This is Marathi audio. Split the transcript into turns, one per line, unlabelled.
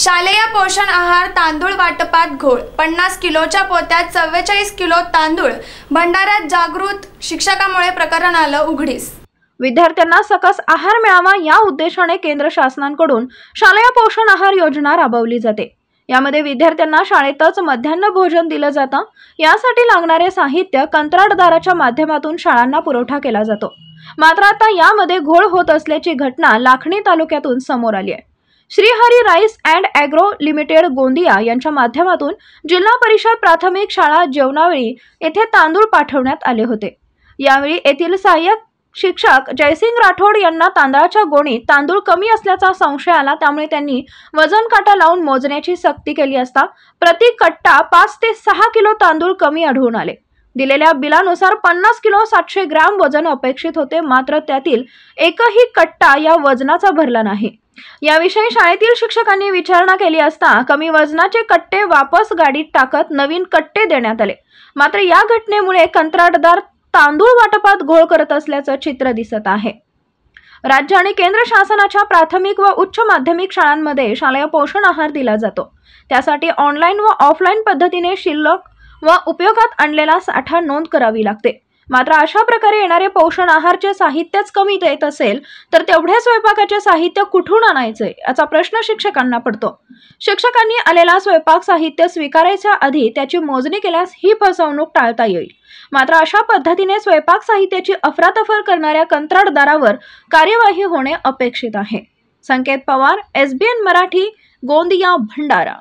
शालेय पोषण आहार तांदूळ वाटपात घोळ पन्नास किलोच्या पोत्यात चव्वेचाळीस किलो तांदूळ भंडाऱ्यात जागृत शिक्षकामुळे प्रकरण आलं उघडीस विद्यार्थ्यांना सकस आहार मिळावा या उद्देशाने केंद्र शासनाकडून शालेय पोषण आहार योजना राबवली जाते यामध्ये विद्यार्थ्यांना शाळेतच मध्यान्ह भोजन दिलं जातं यासाठी लागणारे साहित्य कंत्राटदाराच्या माध्यमातून शाळांना पुरवठा केला जातो मात्र आता यामध्ये घोळ होत असल्याची घटना लाखणी तालुक्यातून समोर आली आहे Shrihari rice and agro limited Gondia यांच्या माध्यमातून जिल्हा परिषद प्राथमिक शाळा जेवणावेळी येथे तांदूळ पाठवण्यात आले होते यावेळी येथील सहाय्यक शिक्षक जयसिंग राठोड यांना तांदळाच्या गोणीत तांदूळ कमी असल्याचा संशय आला त्यामुळे त्यांनी वजन काटा लावून मोजण्याची सक्ती केली असता प्रति कट्टा पाच ते सहा किलो तांदूळ कमी आढळून आले दिलेल्या बिलानुसार पन्नास किलो सातशे ग्राम वजन अपेक्षित होते मात्र त्यातील एकही कट्टा या वजनाचा भरला नाही याविषयी शाळेतील शिक्षकांनी विचारणा केली असता कमी वजनाचे कट्टे वापस गाडीत टाकत नवीन कट्टे देण्यात आले मात्र या घटनेमुळे कंत्राटदार तांदूळ वाटपात घोळ करत असल्याचं चित्र दिसत आहे राज्य आणि केंद्र शासनाच्या प्राथमिक व उच्च माध्यमिक शाळांमध्ये शालेय पोषण आहार दिला जातो त्यासाठी ऑनलाईन व ऑफलाईन पद्धतीने शिल्लक व उपयोगात आणलेला साठा नोंद करावी लागते मात्र अशा प्रकारे येणारे पोषण आहारचे साहित्यच कमी देत असेल तर तेवढ्या स्वयंपाकाचे साहित्य कुठून आणायचे याचा प्रश्न शिक्षकांना पडतो शिक्षकांनी आलेला स्वयंपाक साहित्य स्वीकारायच्या आधी त्याची मोजणी केल्यास ही फसवणूक टाळता येईल मात्र अशा पद्धतीने स्वयंपाक साहित्याची अफरातफर करणाऱ्या कंत्राटदारावर कार्यवाही होणे अपेक्षित आहे संकेत पवार एसबीएन मराठी गोंदिया भंडारा